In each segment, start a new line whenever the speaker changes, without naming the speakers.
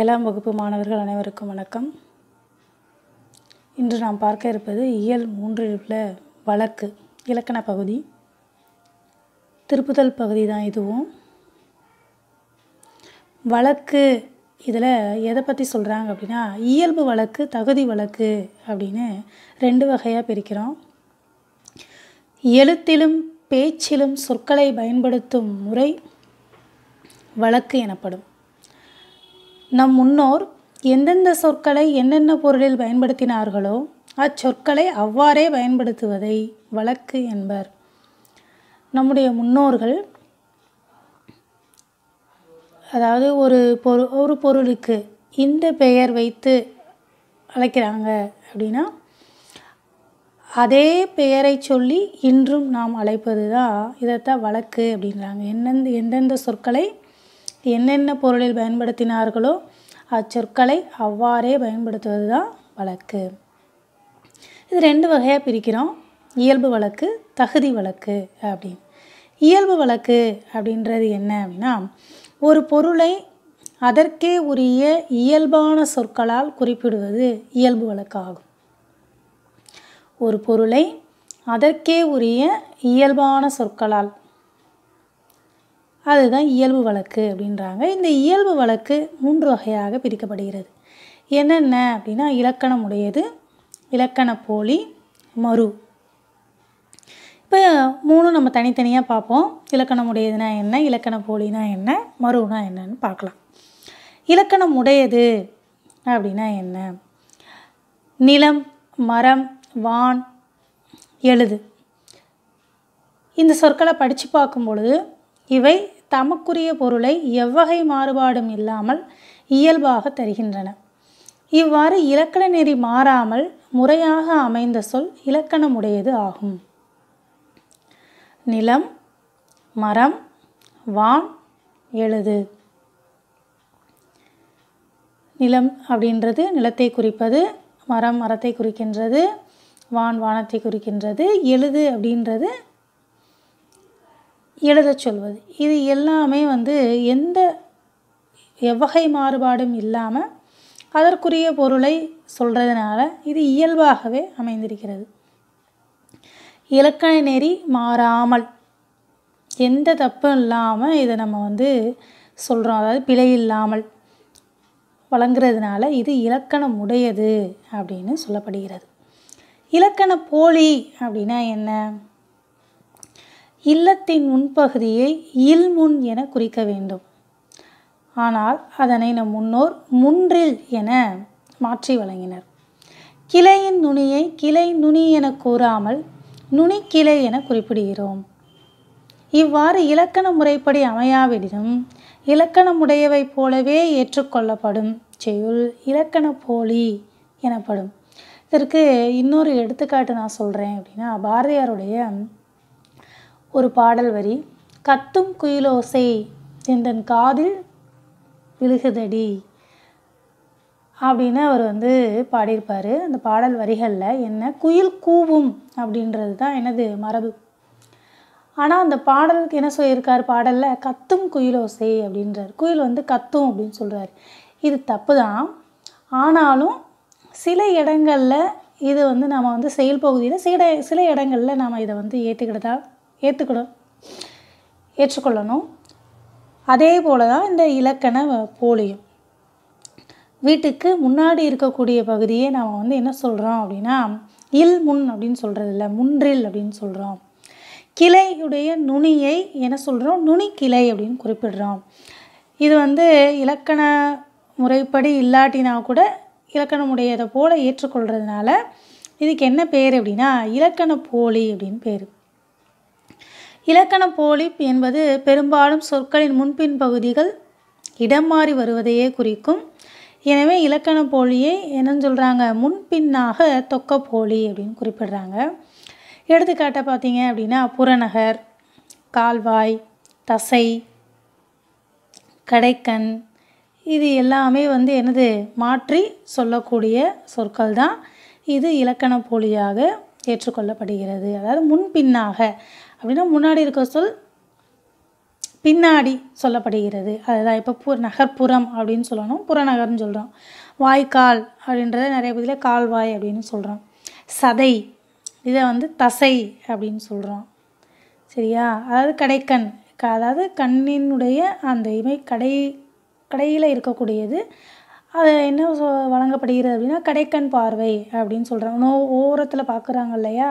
ஏழாம் வகுப்பு மாணவர்கள் அனைவருக்கும் வணக்கம் இன்று நாம் பார்க்க இருப்பது இயல் மூன்றில் உள்ள வழக்கு இலக்கண பகுதி திருப்புதல் பகுதி தான் இதுவும் வழக்கு இதில் எதை பற்றி சொல்கிறாங்க அப்படின்னா இயல்பு வழக்கு தகுதி வழக்கு அப்படின்னு ரெண்டு வகையாக பிரிக்கிறோம் எழுத்திலும் பேச்சிலும் சொற்களை பயன்படுத்தும் முறை வழக்கு எனப்படும் நம் முன்னோர் எந்தெந்த சொற்களை என்னென்ன பொருளில் பயன்படுத்தினார்களோ அச்சொற்களை அவ்வாறே பயன்படுத்துவதை வழக்கு என்பர் நம்முடைய முன்னோர்கள் அதாவது ஒரு பொரு ஒரு பொருளுக்கு இந்த பெயர் வைத்து அழைக்கிறாங்க அப்படின்னா அதே பெயரை சொல்லி இன்றும் நாம் அழைப்பது தான் இதைத்தான் வழக்கு அப்படின்றாங்க என்னெந்த எந்தெந்த சொற்களை என்னென்ன பொருளில் பயன்படுத்தினார்களோ அச்சொற்களை அவ்வாறே பயன்படுத்துவது தான் வழக்கு இது ரெண்டு வகையாக பிரிக்கிறோம் இயல்பு வழக்கு தகுதி வழக்கு அப்படின்னு இயல்பு வழக்கு அப்படின்றது என்ன அப்படின்னா ஒரு பொருளை அதற்கே உரிய இயல்பான சொற்களால் குறிப்பிடுவது இயல்பு வழக்காகும் ஒரு பொருளை அதற்கே உரிய இயல்பான சொற்களால் அதுதான் இயல்பு வழக்கு அப்படின்றாங்க இந்த இயல்பு வழக்கு மூன்று வகையாக பிரிக்கப்படுகிறது என்னென்ன அப்படின்னா இலக்கணம் உடையது இலக்கண போலி மறு இப்போ மூணு நம்ம தனித்தனியாக பார்ப்போம் இலக்கணம் உடையதுனா என்ன இலக்கண போலினா என்ன மறுனா என்னன்னு பார்க்கலாம் இலக்கணம் உடையது அப்படின்னா என்ன நிலம் மரம் வான் எழுது இந்த சொற்களை படித்து பார்க்கும் பொழுது இவை தமக்குரிய பொருளை எவ்வகை மாறுபாடும் இல்லாமல் இயல்பாக தருகின்றன இவ்வாறு இலக்கண நெறி மாறாமல் முறையாக அமைந்த சொல் இலக்கணமுடையது ஆகும் நிலம் மரம் வான் எழுது நிலம் அப்படின்றது நிலத்தை குறிப்பது மரம் மரத்தை குறிக்கின்றது வான் வானத்தை குறிக்கின்றது எழுது அப்படின்றது எழுதச் சொல்வது இது எல்லாமே வந்து எந்த எவ்வகை மாறுபாடும் இல்லாமல் அதற்குரிய பொருளை சொல்கிறதுனால இது இயல்பாகவே அமைந்திருக்கிறது இலக்கண நெறி மாறாமல் எந்த தப்பும் இல்லாமல் இதை நம்ம வந்து சொல்கிறோம் அதாவது பிழை இல்லாமல் வழங்குறதுனால இது இலக்கணம் உடையது அப்படின்னு சொல்லப்படுகிறது இலக்கண போலி அப்படின்னா என்ன இல்லத்தின் முன்பகுதியை இல் முன் என குறிக்க வேண்டும் ஆனால் அதனை நம் முன்னோர் முன்றில் என மாற்றி வழங்கினர் கிளையின் நுனியை கிளை நுனி என கூறாமல் நுனி கிளை என குறிப்பிடுகிறோம் இவ்வாறு இலக்கண முறைப்படி அமையாவிடனும் இலக்கணமுடையவை போலவே ஏற்றுக்கொள்ளப்படும் செய்யுள் இலக்கண போலி எனப்படும் இதற்கு இன்னொரு எடுத்துக்காட்டு நான் சொல்கிறேன் அப்படின்னா பாரதியாருடைய ஒரு பாடல் வரி கத்தும் குயிலோசை எந்தன் காதில் விழுகுதடி அப்படின்னு அவர் வந்து பாடியிருப்பார் அந்த பாடல் வரிகளில் என்ன குயில் கூவும் அப்படின்றது தான் எனது மரபு ஆனால் அந்த பாடலுக்கு என்ன சொல்லியிருக்கார் பாடலில் கத்தும் குயிலோசை அப்படின்றார் குயில் வந்து கத்தும் அப்படின்னு சொல்கிறார் இது தப்பு தான் ஆனாலும் சில இடங்களில் இது வந்து நம்ம வந்து செயல் பகுதியில் சில சில இடங்களில் நாம் இதை வந்து ஏற்றுக்கிட்டு தான் ஏற்றுக்கணும் ஏற்றுக்கொள்ளணும் அதே போல் தான் இந்த இலக்கண போலியும் வீட்டுக்கு முன்னாடி இருக்கக்கூடிய பகுதியே நாம் வந்து என்ன சொல்கிறோம் அப்படின்னா இல் முன் அப்படின்னு சொல்கிறது இல்லை முன்றில் அப்படின்னு சொல்கிறோம் கிளையுடைய நுனியை என்ன சொல்கிறோம் நுனி கிளை அப்படின்னு குறிப்பிடுறோம் இது வந்து இலக்கண முறைப்படி இல்லாட்டினா கூட இலக்கணமுடையதை போல் ஏற்றுக்கொள்கிறதுனால இதுக்கு என்ன பேர் அப்படின்னா இலக்கண போலி அப்படின்னு பேர் இலக்கண போலிப் என்பது பெரும்பாலும் சொற்களின் முன்பின் பகுதிகள் இடம் மாறி வருவதையே குறிக்கும் எனவே இலக்கண போலியை என்னன்னு சொல்கிறாங்க முன்பின்னாக தொக்க போலி அப்படின்னு குறிப்பிடுறாங்க எடுத்துக்காட்டை பார்த்தீங்க அப்படின்னா புறநகர் கால்வாய் தசை கடைக்கண் இது எல்லாமே வந்து என்னது மாற்றி சொல்லக்கூடிய சொற்கள் தான் இது இலக்கண போலியாக ஏற்றுக்கொள்ளப்படுகிறது அதாவது முன்பின்னாக அப்படின்னா முன்னாடி இருக்க சொல் பின்னாடி சொல்லப்படுகிறது அதுதான் இப்போ பூ நகர்ப்புறம் அப்படின்னு சொல்லணும் புறநகர்னு சொல்கிறோம் வாய்க்கால் அப்படின்றத நிறைய பதில் கால்வாய் அப்படின்னு சொல்கிறோம் சதை இதை வந்து தசை அப்படின்னு சொல்கிறோம் சரியா அதாவது கடைக்கண் அதாவது கண்ணினுடைய அந்த இமை கடை கடையில் இருக்கக்கூடியது அது என்ன சொ வழங்கப்படுகிறது அப்படின்னா கடைக்கண் பார்வை அப்படின்னு சொல்கிறாங்க நோ ஓரத்தில் பார்க்குறாங்க இல்லையா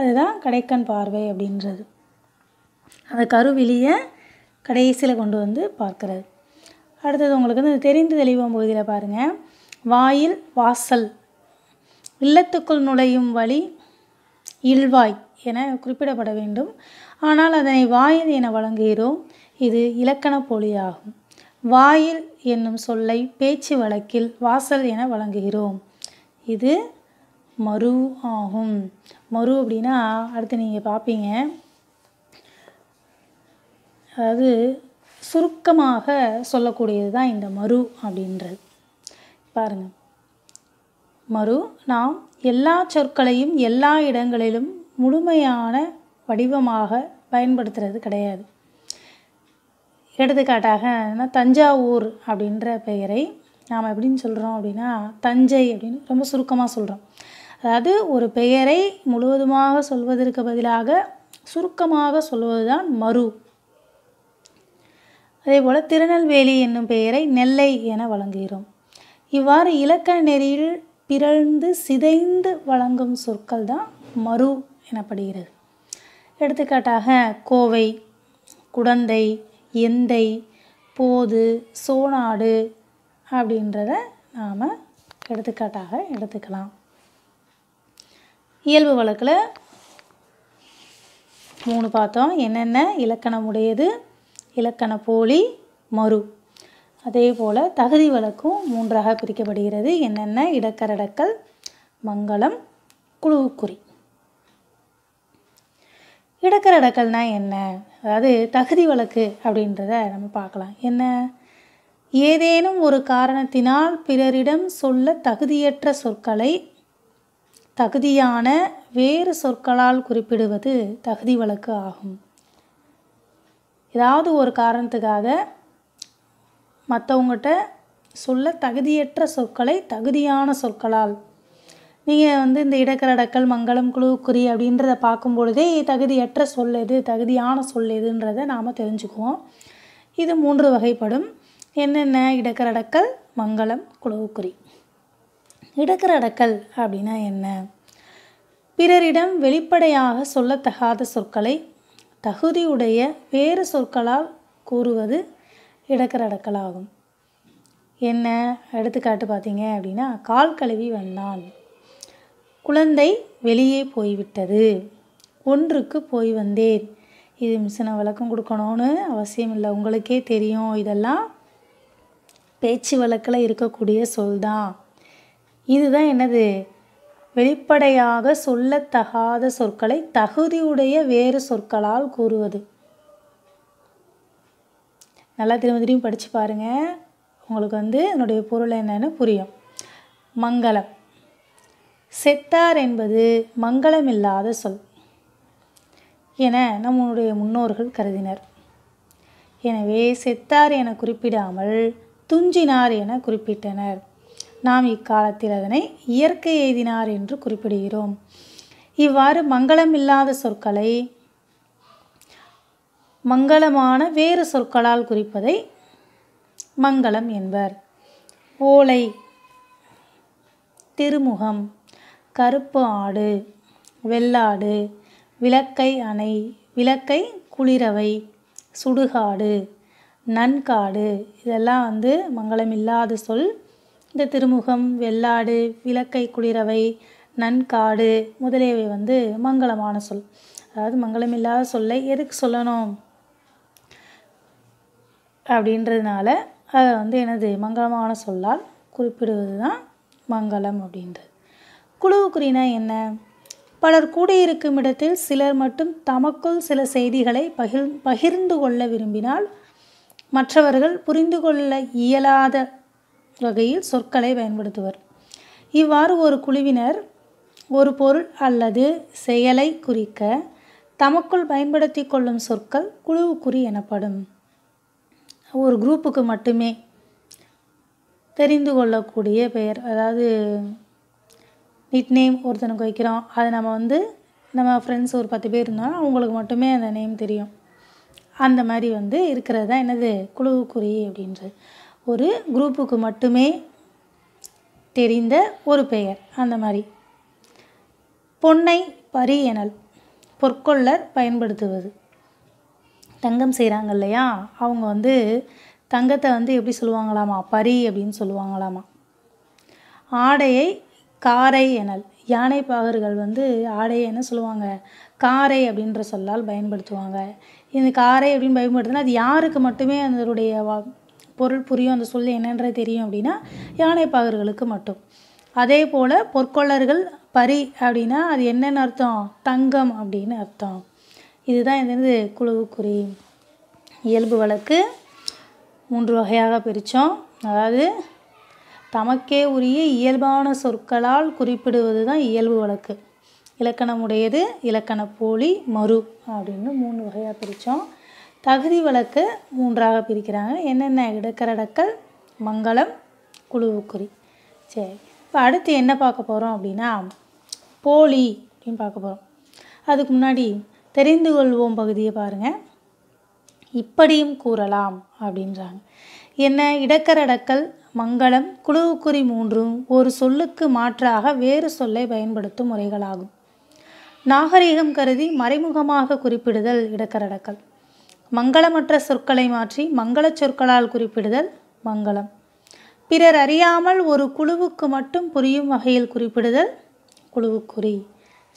அதுதான் கடைக்கண் பார்வை அப்படின்றது அந்த கருவிலியை கடைசியில் கொண்டு வந்து பார்க்கிறது அடுத்தது உங்களுக்கு வந்து தெரிந்து தெளிவோம் பகுதியில் பாருங்கள் வாயில் வாசல் இல்லத்துக்குள் நுழையும் வழி இல்வாய் என குறிப்பிடப்பட வேண்டும் ஆனால் அதனை வாயில் என வழங்குகிறோம் இது இலக்கண போலியாகும் வாயில் என்னும் சொல்லை பேச்சு வழக்கில் வாசல் என வழங்குகிறோம் இது மறு ஆகும் மறு அப்படின்னா அடுத்து நீங்கள் பார்ப்பீங்க அதாவது சுருக்கமாக சொல்லக்கூடியது தான் இந்த மறு அப்படின்றது பாருங்கள் மறு நாம் எல்லா சொற்களையும் எல்லா இடங்களிலும் முழுமையான வடிவமாக பயன்படுத்துறது கிடையாது எடுத்துக்காட்டாக தஞ்சாவூர் அப்படின்ற பெயரை நாம் எப்படின்னு சொல்கிறோம் அப்படின்னா தஞ்சை அப்படின்னு ரொம்ப சுருக்கமாக சொல்கிறோம் அதாவது ஒரு பெயரை முழுவதுமாக சொல்வதற்கு பதிலாக சுருக்கமாக சொல்வது தான் மறு அதே போல் திருநெல்வேலி என்னும் பெயரை நெல்லை என வழங்குகிறோம் இவ்வாறு இலக்கண நெறியில் பிறழ்ந்து சிதைந்து வழங்கும் சொற்கள் தான் மறு எனப்படுகிறது எடுத்துக்காட்டாக கோவை குடந்தை எந்தை போது சோனாடு அப்படின்றத நாம் எடுத்துக்காட்டாக எடுத்துக்கலாம் இயல்பு வழக்கில் மூணு பார்த்தோம் என்னென்ன இலக்கணம் உடையது இலக்கண போலி மறு அதே போல் தகுதி வழக்கும் மூன்றாக பிரிக்கப்படுகிறது என்னென்ன இடக்கரடக்கல் மங்களம் குழுவுக்குறி இடக்கரடக்கல்னா என்ன அதாவது தகுதி வழக்கு அப்படின்றத நம்ம பார்க்கலாம் என்ன ஏதேனும் ஒரு காரணத்தினால் பிறரிடம் சொல்ல தகுதியற்ற சொற்களை தகுதியான வேறு சொற்களால் குறிப்பிடுவது தகுதி வழக்கு ஆகும் ஏதாவது ஒரு காரணத்துக்காக மற்றவங்ககிட்ட சொல்ல தகுதியற்ற சொற்களை தகுதியான சொற்களால் நீங்கள் வந்து இந்த இடக்கரடக்கல் மங்களம் குழு குறி அப்படின்றத பார்க்கும் பொழுதே தகுதியற்ற சொல் எது தகுதியான சொல் எதுன்றதை நாம் தெரிஞ்சுக்குவோம் இது மூன்று வகைப்படும் என்னென்ன இடக்கரடக்கல் மங்களம் குழுவுக்குறி அடக்கல் அப்படின்னா என்ன பிறரிடம் வெளிப்படையாக சொல்லத்தகாத சொற்களை தகுதியுடைய வேறு சொற்களால் கூறுவது அடக்கலாகும் என்ன எடுத்துக்காட்டு பார்த்தீங்க அப்படின்னா கால் கழுவி வந்தான் குழந்தை வெளியே போய்விட்டது ஒன்றுக்கு போய் வந்தேன் இது மிஷினை விளக்கம் கொடுக்கணும்னு அவசியம் இல்லை உங்களுக்கே தெரியும் இதெல்லாம் பேச்சு வழக்கில் இருக்கக்கூடிய சொல் தான் இதுதான் என்னது வெளிப்படையாக சொல்லத்தகாத சொற்களை தகுதியுடைய வேறு சொற்களால் கூறுவது நல்லா திரும்ப திரும்பி படித்து பாருங்கள் உங்களுக்கு வந்து என்னுடைய பொருள் என்னென்னு புரியும் மங்களம் செத்தார் என்பது மங்களமில்லாத சொல் என நம்முடைய முன்னோர்கள் கருதினர் எனவே செத்தார் என குறிப்பிடாமல் துஞ்சினார் என குறிப்பிட்டனர் நாம் இக்காலத்தில் அதனை இயற்கை எய்தினார் என்று குறிப்பிடுகிறோம் இவ்வாறு மங்களம் இல்லாத சொற்களை மங்களமான வேறு சொற்களால் குறிப்பதை மங்களம் என்பர் ஓலை திருமுகம் கருப்பு ஆடு வெள்ளாடு விளக்கை அணை விளக்கை குளிரவை சுடுகாடு நன்காடு இதெல்லாம் வந்து மங்களம் இல்லாத சொல் இந்த திருமுகம் வெள்ளாடு விளக்கை குளிரவை நன்காடு முதலியவை வந்து மங்களமான சொல் அதாவது மங்களமில்லாத சொல்லை எதுக்கு சொல்லணும் அப்படின்றதுனால அதை வந்து எனது மங்களமான சொல்லால் குறிப்பிடுவது தான் மங்களம் அப்படின்றது குழுவுக்குறினா என்ன பலர் கூடியிருக்கும் இடத்தில் சிலர் மட்டும் தமக்குள் சில செய்திகளை பகிர் பகிர்ந்து கொள்ள விரும்பினால் மற்றவர்கள் புரிந்து கொள்ள இயலாத வகையில் சொற்களை பயன்படுத்துவர் இவ்வாறு ஒரு குழுவினர் ஒரு பொருள் அல்லது செயலை குறிக்க தமக்குள் பயன்படுத்தி கொள்ளும் சொற்கள் குழுவுக்குறி எனப்படும் ஒரு குரூப்புக்கு மட்டுமே தெரிந்து கொள்ளக்கூடிய பெயர் அதாவது நிட் நேம் ஒருத்தனுக்கு வைக்கிறோம் அது நம்ம வந்து நம்ம ஃப்ரெண்ட்ஸ் ஒரு பத்து பேர் இருந்தாலும் அவங்களுக்கு மட்டுமே அந்த நேம் தெரியும் அந்த மாதிரி வந்து இருக்கிறது தான் என்னது குழுவுக்குறி அப்படின்றது ஒரு குரூப்புக்கு மட்டுமே தெரிந்த ஒரு பெயர் அந்த மாதிரி பொன்னை பரி எனல் பொற்கொள்ளர் பயன்படுத்துவது தங்கம் செய்கிறாங்க இல்லையா அவங்க வந்து தங்கத்தை வந்து எப்படி சொல்லுவாங்களாமா பரி அப்படின்னு சொல்லுவாங்களாமா ஆடையை காரை எனல் யானை பாகர்கள் வந்து ஆடையை என்ன சொல்லுவாங்க காரை அப்படின்ற சொல்லால் பயன்படுத்துவாங்க இந்த காரை அப்படின்னு பயன்படுத்தினா அது யாருக்கு மட்டுமே அதனுடைய பொருள் புரியும் அந்த சொல் என்னன்றது தெரியும் அப்படின்னா யானை பாகர்களுக்கு மட்டும் அதே போல் பொற்கொள்ளர்கள் பரி அப்படின்னா அது என்னென்னு அர்த்தம் தங்கம் அப்படின்னு அர்த்தம் இதுதான் என்னது குழுவுக்குறி இயல்பு வழக்கு மூன்று வகையாக பிரித்தோம் அதாவது தமக்கே உரிய இயல்பான சொற்களால் குறிப்பிடுவது தான் இயல்பு வழக்கு இலக்கணமுடையது இலக்கண போலி மறு அப்படின்னு மூணு வகையாக பிரித்தோம் தகுதி வழக்கு மூன்றாக பிரிக்கிறாங்க என்னென்ன இடக்கரடக்கல் மங்களம் குழுவுக்குறி சரி இப்போ அடுத்து என்ன பார்க்க போகிறோம் அப்படின்னா போலி அப்படின்னு பார்க்க போகிறோம் அதுக்கு முன்னாடி தெரிந்து கொள்வோம் பகுதியை பாருங்கள் இப்படியும் கூறலாம் அப்படின்றாங்க என்ன இடக்கரடக்கல் மங்களம் குழுவுக்குறி மூன்றும் ஒரு சொல்லுக்கு மாற்றாக வேறு சொல்லை பயன்படுத்தும் முறைகளாகும் நாகரீகம் கருதி மறைமுகமாக குறிப்பிடுதல் இடக்கரடக்கல் மங்களமற்ற சொற்களை மாற்றி மங்களச் சொற்களால் குறிப்பிடுதல் மங்களம் பிறர் அறியாமல் ஒரு குழுவுக்கு மட்டும் புரியும் வகையில் குறிப்பிடுதல் குழுவுக்குறி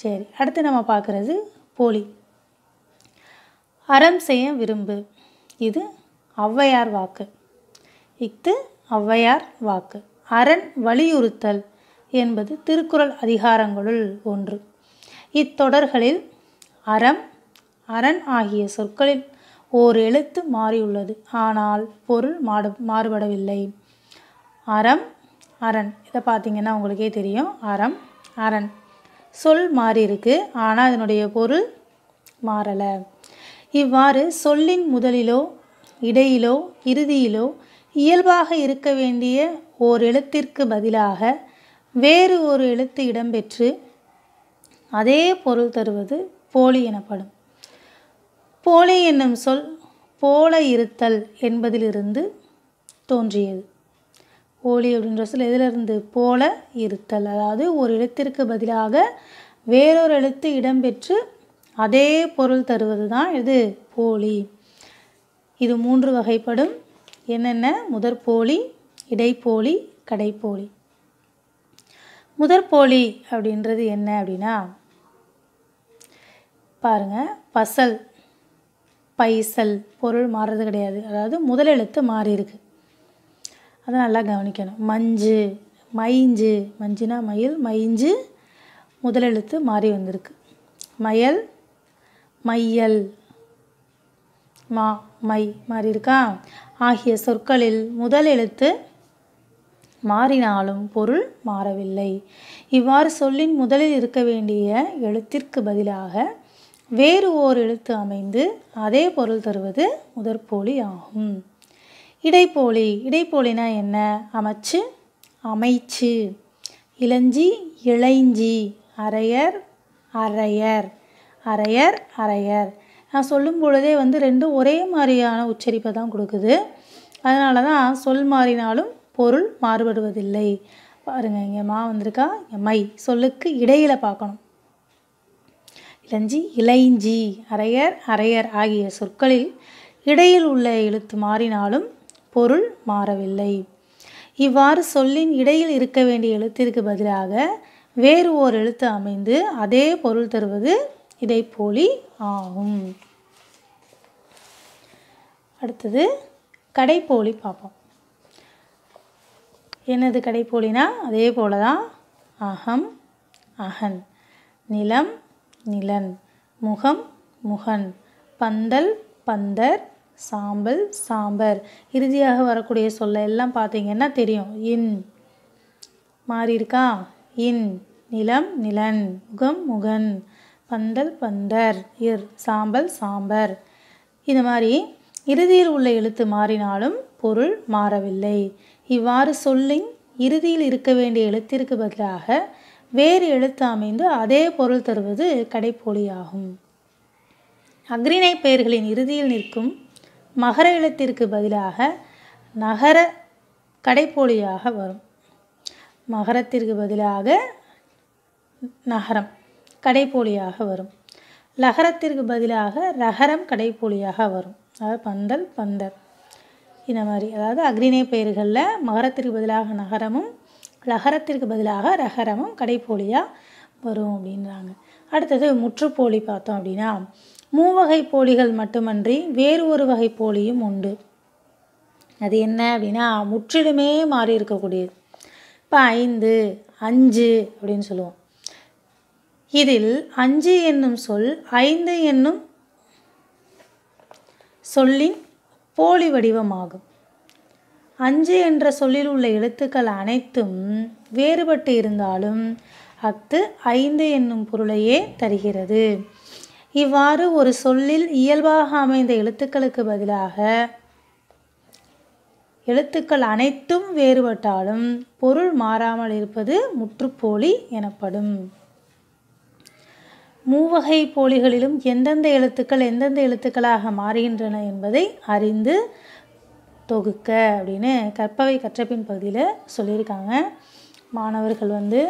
சரி அடுத்து நம்ம பார்க்குறது போலி அறம் செய்ய விரும்பு இது ஔவையார் வாக்கு இஃது ஔவையார் வாக்கு அரண் வலியுறுத்தல் என்பது திருக்குறள் அதிகாரங்களுள் ஒன்று இத்தொடர்களில் அறம் அரண் ஆகிய சொற்களில் ஓர் எழுத்து மாறியுள்ளது ஆனால் பொருள் மாடு மாறுபடவில்லை அறம் அரண் இதை பார்த்தீங்கன்னா உங்களுக்கே தெரியும் அறம் அரண் சொல் மாறி இருக்கு ஆனால் அதனுடைய பொருள் மாறலை இவ்வாறு சொல்லின் முதலிலோ இடையிலோ இறுதியிலோ இயல்பாக இருக்க வேண்டிய ஓர் எழுத்திற்கு பதிலாக வேறு ஒரு எழுத்து இடம்பெற்று அதே பொருள் தருவது போலி எனப்படும் போலே என்னும் சொல் போல இருத்தல் என்பதிலிருந்து தோன்றியது போலி அப்படின்ற சொல் எதிலிருந்து போல இருத்தல் அதாவது ஒரு எழுத்திற்கு பதிலாக வேறொரு எழுத்து இடம்பெற்று அதே பொருள் தருவது தான் இது போலி இது மூன்று வகைப்படும் என்னென்ன போலி இடைப்போலி கடைப்போலி போலி அப்படின்றது என்ன அப்படின்னா பாருங்கள் பசல் பைசல் பொருள் மாறுறது கிடையாது அதாவது முதலெழுத்து மாறி இருக்கு அதை நல்லா கவனிக்கணும் மஞ்சு மைஞ்சு மஞ்சுனா மயில் மைஞ்சு முதலெழுத்து மாறி வந்திருக்கு மயல் மையல் மா மை மாறி இருக்கா ஆகிய சொற்களில் முதல் எழுத்து மாறினாலும் பொருள் மாறவில்லை இவ்வாறு சொல்லின் முதலில் இருக்க வேண்டிய எழுத்திற்கு பதிலாக வேறு ஓர் எழுத்து அமைந்து அதே பொருள் தருவது முதற்போலி ஆகும் இடைப்போலி இடைப்போலினா என்ன அமைச்சு அமைச்சு இளஞ்சி இளைஞ்சி அரையர் அரையர் அரையர் அரையர் நான் சொல்லும் பொழுதே வந்து ரெண்டும் ஒரே மாதிரியான உச்சரிப்பை தான் கொடுக்குது அதனால தான் சொல் மாறினாலும் பொருள் மாறுபடுவதில்லை பாருங்கள் இங்கே மா வந்திருக்கா இங்கே மை சொல்லுக்கு இடையில் பார்க்கணும் இளஞ்சி இளைஞ்சி அரையர் அரையர் ஆகிய சொற்களில் இடையில் உள்ள எழுத்து மாறினாலும் பொருள் மாறவில்லை இவ்வாறு சொல்லின் இடையில் இருக்க வேண்டிய எழுத்திற்கு பதிலாக வேறு ஓர் எழுத்து அமைந்து அதே பொருள் தருவது இதை போலி ஆகும் அடுத்தது கடைப்போலி பார்ப்போம் என்னது கடைப்போலினா அதே போல தான் அகம் அகன் நிலம் நிலன் முகம் முகன் பந்தல் பந்தர் சாம்பல் சாம்பர் இறுதியாக வரக்கூடிய சொல்ல எல்லாம் பார்த்தீங்கன்னா தெரியும் இன் மாறி இருக்கா இன் நிலம் நிலன் முகம் முகன் பந்தல் பந்தர் இர் சாம்பல் சாம்பர் இது மாதிரி இறுதியில் உள்ள எழுத்து மாறினாலும் பொருள் மாறவில்லை இவ்வாறு சொல்லின் இறுதியில் இருக்க வேண்டிய எழுத்திற்கு பதிலாக வேறு எழுத்து அமைந்து அதே பொருள் தருவது கடைப்போலியாகும் அக்ரிணை பெயர்களின் இறுதியில் நிற்கும் மகர எழுத்திற்கு பதிலாக நகர கடைப்போலியாக வரும் மகரத்திற்கு பதிலாக நகரம் கடைப்போலியாக வரும் லகரத்திற்கு பதிலாக ரகரம் கடைப்போலியாக வரும் அதாவது பந்தல் பந்தல் இந்த மாதிரி அதாவது அக்ரிணை பெயர்களில் மகரத்திற்கு பதிலாக நகரமும் லகரத்திற்கு பதிலாக ரகரமும் கடைப்போலியாக வரும் அப்படின்றாங்க அடுத்தது முற்றுப்போலி பார்த்தோம் அப்படின்னா மூவகை போலிகள் மட்டுமன்றி வேறு ஒரு வகை போலியும் உண்டு அது என்ன அப்படின்னா முற்றிலுமே மாறி இருக்கக்கூடியது இப்போ ஐந்து அஞ்சு அப்படின்னு சொல்லுவோம் இதில் அஞ்சு என்னும் சொல் ஐந்து என்னும் சொல்லின் போலி வடிவமாகும் அஞ்சு என்ற சொல்லில் உள்ள எழுத்துக்கள் அனைத்தும் வேறுபட்டு இருந்தாலும் அஃது ஐந்து என்னும் பொருளையே தருகிறது இவ்வாறு ஒரு சொல்லில் இயல்பாக அமைந்த எழுத்துக்களுக்கு பதிலாக எழுத்துக்கள் அனைத்தும் வேறுபட்டாலும் பொருள் மாறாமல் இருப்பது முற்றுப்போலி எனப்படும் மூவகை போலிகளிலும் எந்தெந்த எழுத்துக்கள் எந்தெந்த எழுத்துக்களாக மாறுகின்றன என்பதை அறிந்து தொகுக்க அப்படின்னு கற்பவை கற்றப்பின் பகுதியில் சொல்லியிருக்காங்க மாணவர்கள் வந்து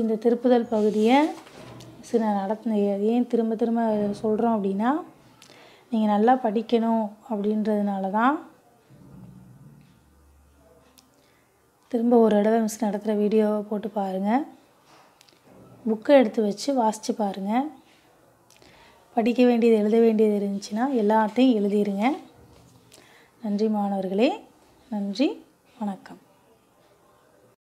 இந்த திருப்புதல் பகுதியை சில நடத்த ஏன் திரும்ப திரும்ப சொல்கிறோம் அப்படின்னா நீங்கள் நல்லா படிக்கணும் அப்படின்றதுனால தான் திரும்ப ஒரு இடத்துல மிஸ் நடத்துகிற வீடியோவை போட்டு பாருங்கள் புக்கை எடுத்து வச்சு வாசித்து பாருங்கள் படிக்க வேண்டியது எழுத வேண்டியது இருந்துச்சுன்னா எல்லாத்தையும் எழுதிடுங்க நன்றி மாணவர்களே நன்றி வணக்கம்